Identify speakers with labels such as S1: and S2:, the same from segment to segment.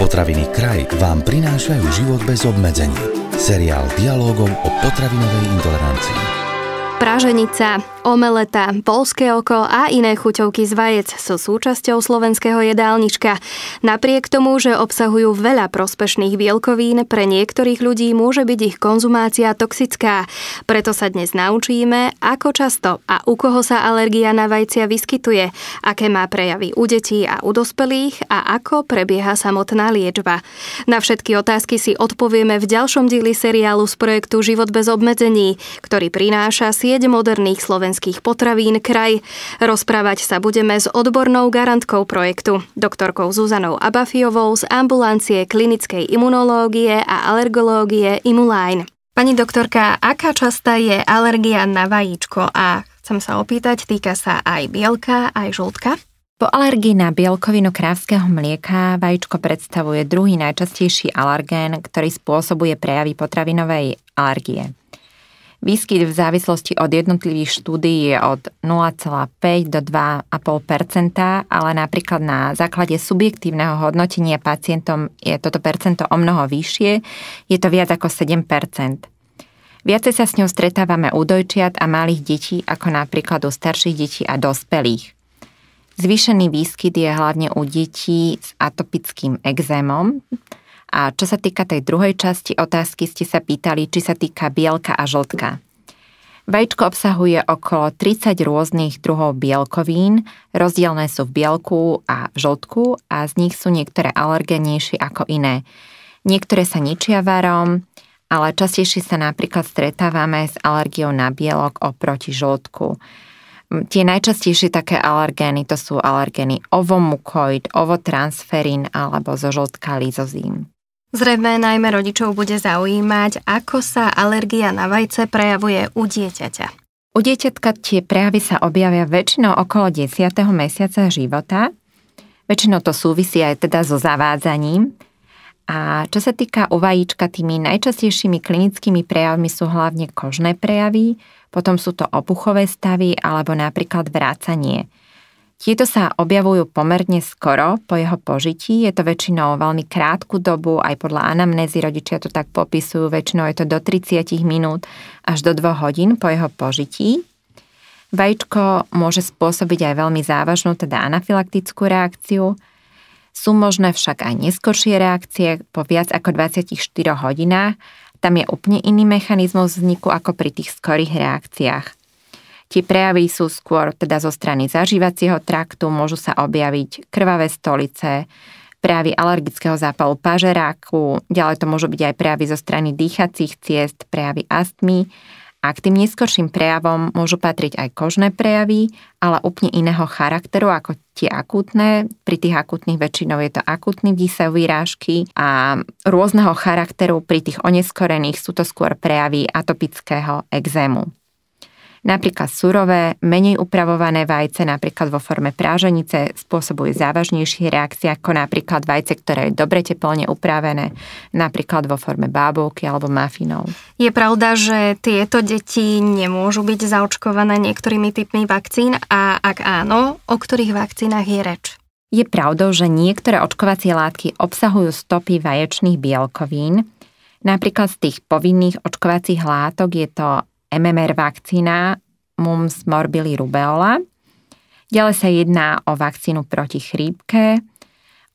S1: Potraviny kraj vám prinášajú život bez obmedzení. Seriál dialogov o potravinovej intolerancii. Praženica, Omeleta, polské oko a iné chuťovky z vajec sú súčasťou slovenského jedálnička. Napriek tomu, že obsahujú veľa prospešných bielkovín, pre niektorých ľudí môže byť ich konzumácia toxická. Preto sa dnes naučíme, ako často a u koho sa alergia na vajcia vyskytuje, aké má prejavy u detí a u dospelých a ako prebieha samotná liečba. Na všetky otázky si odpovieme v ďalšom dieli seriálu z projektu Život bez obmedzení, ktorý prináša sieť moderných slovenských slovenských potravín kraj. Rozprávať sa budeme s odbornou garantkou projektu, doktorkou Zuzanou Abafiovou z ambulancie klinickej imunológie a alergológie Imuline. Pani doktorka, aká častá je alergia na vajíčko a chcem sa opýtať, týka sa aj bielka, aj žltka? Po alergii na bielkovinu krávského mlieka
S2: vajíčko predstavuje druhý najčastejší alergén, ktorý spôsobuje prejavy potravinovej alergie. Výskyt v závislosti od jednotlivých štúdií je od 0,5 do 2,5 ale napríklad na základe subjektívneho hodnotenia pacientom je toto percento o mnoho vyššie, je to viac ako 7 Viacej sa s ňou stretávame u dojčiat a malých detí, ako napríklad u starších detí a dospelých. Zvýšený výskyt je hlavne u detí s atopickým exémom, a čo sa týka tej druhej časti otázky, ste sa pýtali, či sa týka bielka a žltka. Vajíčko obsahuje okolo 30 rôznych druhov bielkovín, rozdielne sú v bielku a v žltku a z nich sú niektoré alergenejšie ako iné. Niektoré sa ničia varom, ale častejšie sa napríklad stretávame s alergiou na bielok oproti žltku. Tie najčastejšie také alergény to sú alergény ovomukoid, ovotransferín alebo zo žltka lizozím.
S1: Zrejme najmä rodičov bude zaujímať, ako sa alergia na vajce prejavuje u dieťaťa.
S2: U dieťatka tie prejavy sa objavia väčšinou okolo 10. mesiaca života. Väčšinou to súvisí aj teda so zavádzaním. A čo sa týka u vajíčka, tými najčastejšími klinickými prejavmi sú hlavne kožné prejavy, potom sú to opuchové stavy alebo napríklad vrácanie. Tieto sa objavujú pomerne skoro po jeho požití, je to väčšinou veľmi krátku dobu, aj podľa anamnézy rodičia to tak popisujú, väčšinou je to do 30 minút až do 2 hodín po jeho požití. Vajíčko môže spôsobiť aj veľmi závažnú, teda anafylaktickú reakciu. Sú možné však aj neskoršie reakcie po viac ako 24 hodinách. Tam je úplne iný mechanizmus vzniku ako pri tých skorých reakciách. Tie prejavy sú skôr teda zo strany zažívacieho traktu, môžu sa objaviť krvavé stolice, prejavy alergického zápalu pažeráku, ďalej to môžu byť aj prejavy zo strany dýchacích ciest, prejavy astmy. A k tým neskôrším prejavom môžu patriť aj kožné prejavy, ale úplne iného charakteru ako tie akutné. Pri tých akutných väčšinou je to akutný výsev výrážky a rôzneho charakteru pri tých oneskorených sú to skôr prejavy atopického exému. Napríklad surové, menej upravované vajce, napríklad vo forme práženice, spôsobujú závažnejšie reakcie ako napríklad vajce, ktoré je dobre teplne upravené, napríklad vo forme bábovky alebo mafinov.
S1: Je pravda, že tieto deti nemôžu byť zaočkované niektorými typmi vakcín a ak áno, o ktorých vakcínach je reč?
S2: Je pravdou, že niektoré očkovacie látky obsahujú stopy vaječných bielkovín. Napríklad z tých povinných očkovacích látok je to MMR vakcína Mums morbili rubeola. Ďalej sa jedná o vakcínu proti chrípke.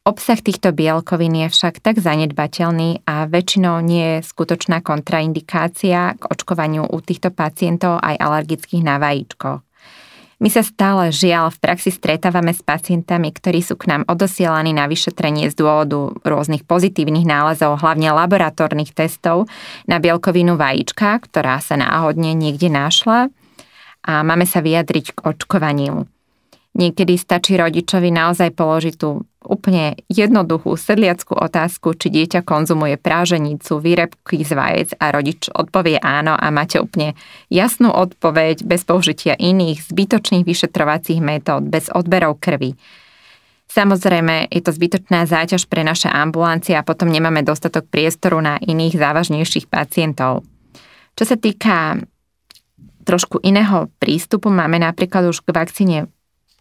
S2: Obsah týchto bielkovín je však tak zanedbateľný a väčšinou nie je skutočná kontraindikácia k očkovaniu u týchto pacientov aj alergických na vajíčkoch. My sa stále žiaľ v praxi stretávame s pacientami, ktorí sú k nám odosielaní na vyšetrenie z dôvodu rôznych pozitívnych nálezov, hlavne laboratórnych testov na bielkovinu vajíčka, ktorá sa náhodne niekde našla a máme sa vyjadriť k očkovaniu. Niekedy stačí rodičovi naozaj položiť tú úplne jednoduchú sedliackú otázku, či dieťa konzumuje práženicu, výrebky z vajec a rodič odpovie áno a máte úplne jasnú odpoveď bez použitia iných zbytočných vyšetrovacích metód, bez odberov krvi. Samozrejme, je to zbytočná záťaž pre naše ambulancie a potom nemáme dostatok priestoru na iných závažnejších pacientov. Čo sa týka trošku iného prístupu, máme napríklad už k vakcíne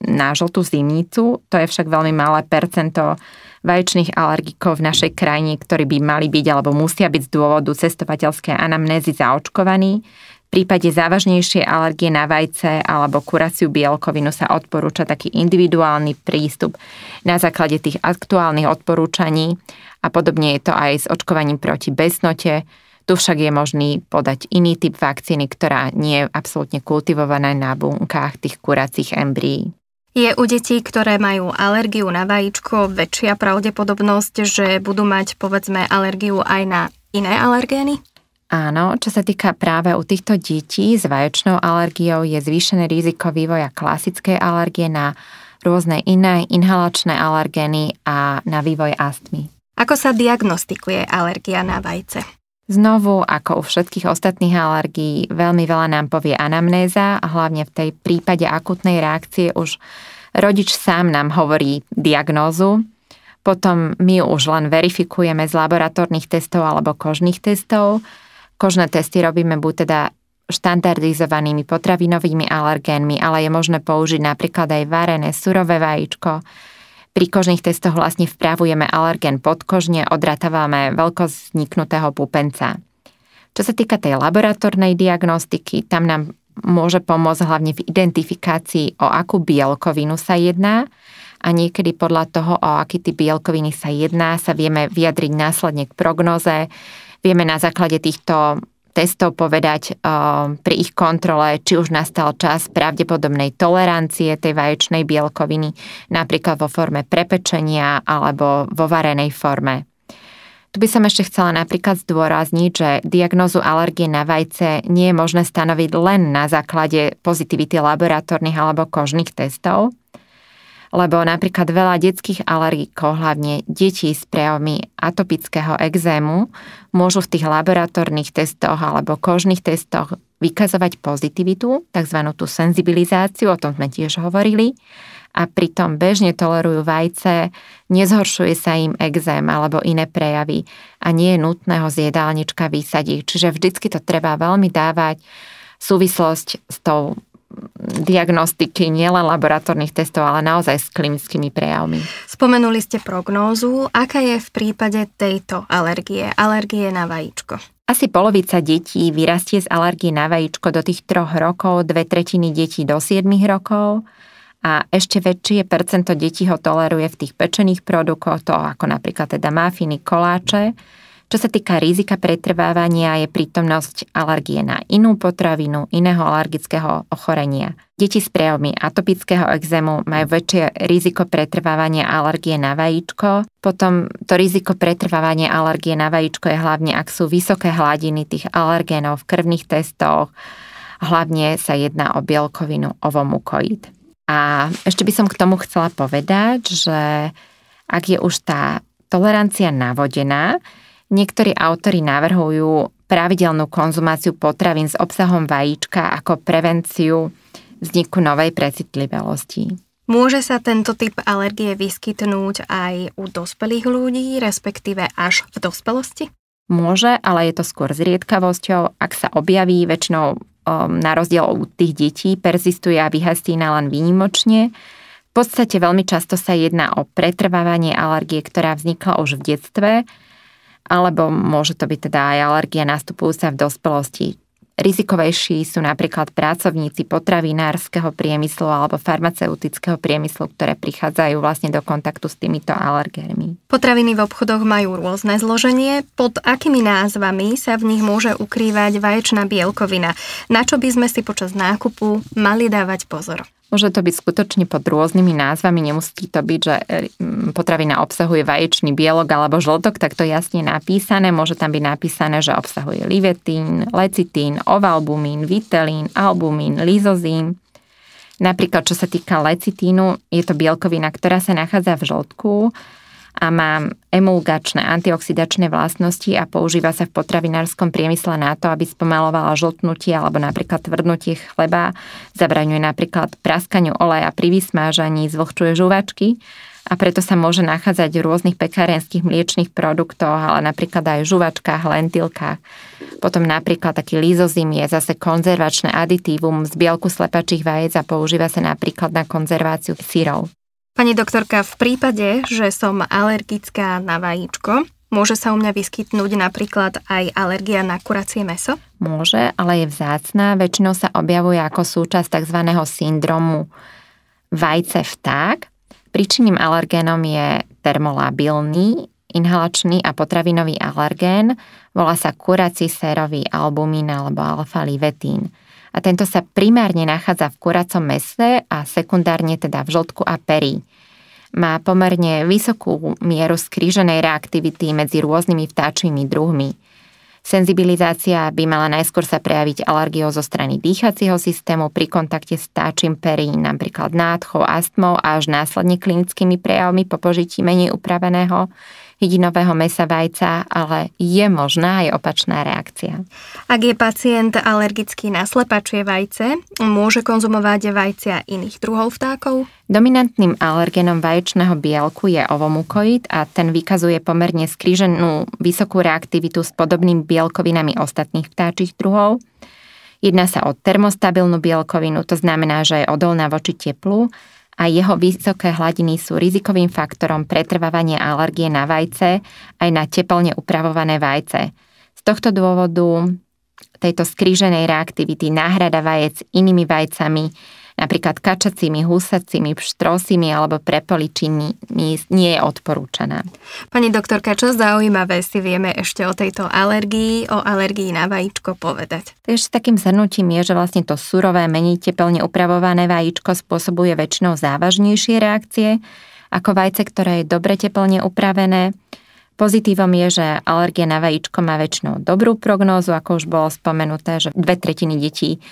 S2: na žltú zimnicu. To je však veľmi malé percento vaječných alergikov v našej krajine, ktorí by mali byť alebo musia byť z dôvodu cestovateľskej anamnézy zaočkovaní. V prípade závažnejšie alergie na vajce alebo kuraciu bielkovinu sa odporúča taký individuálny prístup na základe tých aktuálnych odporúčaní a podobne je to aj s očkovaním proti besnote. Tu však je možný podať iný typ vakcíny, ktorá nie je absolútne kultivovaná na bunkách tých kuracích embryí.
S1: Je u detí, ktoré majú alergiu na vajíčko, väčšia pravdepodobnosť, že budú mať povedzme alergiu aj na iné alergény?
S2: Áno, čo sa týka práve u týchto detí s vaječnou alergiou je zvýšené riziko vývoja klasickej alergie na rôzne iné inhalačné alergény a na vývoj astmy.
S1: Ako sa diagnostikuje alergia na vajce?
S2: Znovu, ako u všetkých ostatných alergií, veľmi veľa nám povie anamnéza a hlavne v tej prípade akutnej reakcie už rodič sám nám hovorí diagnózu, potom my už len verifikujeme z laboratórnych testov alebo kožných testov. Kožné testy robíme buď teda štandardizovanými potravinovými alergénmi, ale je možné použiť napríklad aj varené surové vajíčko, pri kožných testoch vlastne vpravujeme alergen podkožne, odratávame veľkosť vzniknutého pupenca. Čo sa týka tej laboratórnej diagnostiky, tam nám môže pomôcť hlavne v identifikácii, o akú bielkovinu sa jedná a niekedy podľa toho, o aký typ bielkoviny sa jedná, sa vieme vyjadriť následne k prognoze. Vieme na základe týchto testov povedať pri ich kontrole, či už nastal čas pravdepodobnej tolerancie tej vaječnej bielkoviny, napríklad vo forme prepečenia alebo vo varenej forme. Tu by som ešte chcela napríklad zdôrazniť, že diagnózu alergie na vajce nie je možné stanoviť len na základe pozitivity laboratórnych alebo kožných testov, lebo napríklad veľa detských alergikov, hlavne detí s prejavmi atopického exému, môžu v tých laboratórnych testoch alebo kožných testoch vykazovať pozitivitu, tzv. tú senzibilizáciu, o tom sme tiež hovorili, a pritom bežne tolerujú vajce, nezhoršuje sa im exém alebo iné prejavy a nie je nutné ho z jedálnička vysadiť. Čiže vždycky to treba veľmi dávať súvislosť s tou diagnostiky, nielen laboratórnych testov, ale naozaj s klinickými prejavmi.
S1: Spomenuli ste prognózu. Aká je v prípade tejto alergie, alergie na vajíčko?
S2: Asi polovica detí vyrastie z alergie na vajíčko do tých troch rokov, dve tretiny detí do 7 rokov a ešte väčšie percento detí ho toleruje v tých pečených produktoch, to ako napríklad teda máfiny, koláče. Čo sa týka rizika pretrvávania, je prítomnosť alergie na inú potravinu, iného alergického ochorenia. Deti s prejavmi atopického exému majú väčšie riziko pretrvávania alergie na vajíčko. Potom to riziko pretrvávania alergie na vajíčko je hlavne, ak sú vysoké hladiny tých alergénov v krvných testoch. Hlavne sa jedná o bielkovinu ovomukoid. A ešte by som k tomu chcela povedať, že ak je už tá tolerancia navodená, Niektorí autori navrhujú pravidelnú konzumáciu potravín s obsahom vajíčka ako prevenciu vzniku novej precitlivelosti.
S1: Môže sa tento typ alergie vyskytnúť aj u dospelých ľudí, respektíve až v dospelosti?
S2: Môže, ale je to skôr zriedkavosťou. Ak sa objaví, väčšinou um, na rozdiel od tých detí persistuje a vyhastína len výnimočne. V podstate veľmi často sa jedná o pretrvávanie alergie, ktorá vznikla už v detstve alebo môže to byť teda aj alergia nastupujúca v dospelosti. Rizikovejší sú napríklad pracovníci potravinárskeho priemyslu alebo farmaceutického priemyslu, ktoré prichádzajú vlastne do kontaktu s týmito alergérmi.
S1: Potraviny v obchodoch majú rôzne zloženie. Pod akými názvami sa v nich môže ukrývať vaječná bielkovina? Na čo by sme si počas nákupu mali dávať pozor?
S2: Môže to byť skutočne pod rôznymi názvami, nemusí to byť, že e, potravina obsahuje vaječný bielok alebo žltok, tak to jasne napísané. Môže tam byť napísané, že obsahuje livetín, lecitín, ovalbumín, vitelín, albumín, lizozín. Napríklad, čo sa týka lecitínu, je to bielkovina, ktorá sa nachádza v žltku a má emulgačné antioxidačné vlastnosti a používa sa v potravinárskom priemysle na to, aby spomalovala žltnutie alebo napríklad tvrdnutie chleba, zabraňuje napríklad praskaniu oleja pri vysmážaní, zvlhčuje žuvačky a preto sa môže nachádzať v rôznych pekárenských mliečných produktoch, ale napríklad aj v žuvačkách, lentilkách. Potom napríklad taký lizozim je zase konzervačné aditívum z bielku slepačích vajec a používa sa napríklad na konzerváciu syrov.
S1: Pani doktorka, v prípade, že som alergická na vajíčko, môže sa u mňa vyskytnúť napríklad aj alergia na kuracie meso?
S2: Môže, ale je vzácná. Väčšinou sa objavuje ako súčasť tzv. syndromu vajce vták. Príčinným alergénom je termolabilný, inhalačný a potravinový alergén. Volá sa kurací sérový albumín alebo alfa-livetín a tento sa primárne nachádza v kuracom mese a sekundárne teda v žltku a perí. Má pomerne vysokú mieru skríženej reaktivity medzi rôznymi vtáčimi druhmi. Senzibilizácia by mala najskôr sa prejaviť alergiou zo strany dýchacieho systému pri kontakte s táčim perí napríklad nádchou, astmou a až následne klinickými prejavmi po požití menej upraveného hydinového mesa vajca, ale je možná aj opačná reakcia.
S1: Ak je pacient alergický na slepačie vajce, môže konzumovať vajcia iných druhov vtákov?
S2: Dominantným alergénom vaječného bielku je ovomukoid a ten vykazuje pomerne skríženú vysokú reaktivitu s podobnými bielkovinami ostatných vtáčich druhov. Jedná sa o termostabilnú bielkovinu, to znamená, že je odolná voči teplu a jeho vysoké hladiny sú rizikovým faktorom pretrvávania alergie na vajce aj na teplne upravované vajce. Z tohto dôvodu tejto skríženej reaktivity náhrada vajec inými vajcami napríklad kačacími, husacími, pštrosými alebo prepoličinmi nie je odporúčaná.
S1: Pani doktorka, čo zaujímavé si vieme ešte o tejto alergii, o alergii na vajíčko povedať?
S2: Ešte takým zhrnutím je, že vlastne to surové, menej tepelne upravované vajíčko spôsobuje väčšinou závažnejšie reakcie ako vajce, ktoré je dobre teplne upravené. Pozitívom je, že alergia na vajíčko má väčšinou dobrú prognózu, ako už bolo spomenuté, že dve tretiny detí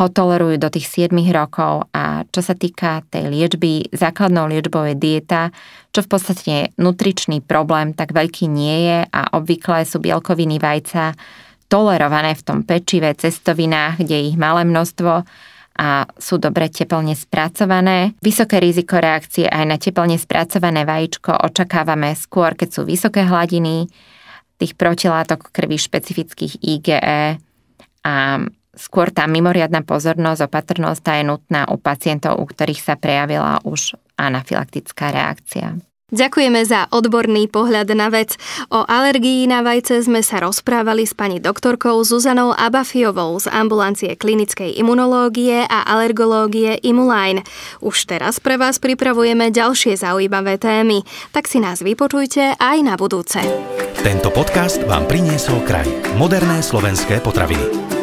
S2: ho tolerujú do tých 7 rokov a čo sa týka tej liečby, základnou liečbou je dieta, čo v podstate nutričný problém, tak veľký nie je a obvykle sú bielkoviny vajca tolerované v tom pečive, cestovinách, kde je ich malé množstvo a sú dobre teplne spracované. Vysoké riziko reakcie aj na teplne spracované vajíčko očakávame skôr, keď sú vysoké hladiny tých protilátok krvi špecifických IgE a skôr tá mimoriadná pozornosť, opatrnosť tá je nutná u pacientov, u ktorých sa prejavila už anafilaktická reakcia.
S1: Ďakujeme za odborný pohľad na vec. O alergii na vajce sme sa rozprávali s pani doktorkou Zuzanou Abafiovou z ambulancie klinickej imunológie a alergológie Imuline. Už teraz pre vás pripravujeme ďalšie zaujímavé témy, tak si nás vypočujte aj na budúce. Tento podcast vám priniesol kraj. Moderné slovenské potraviny.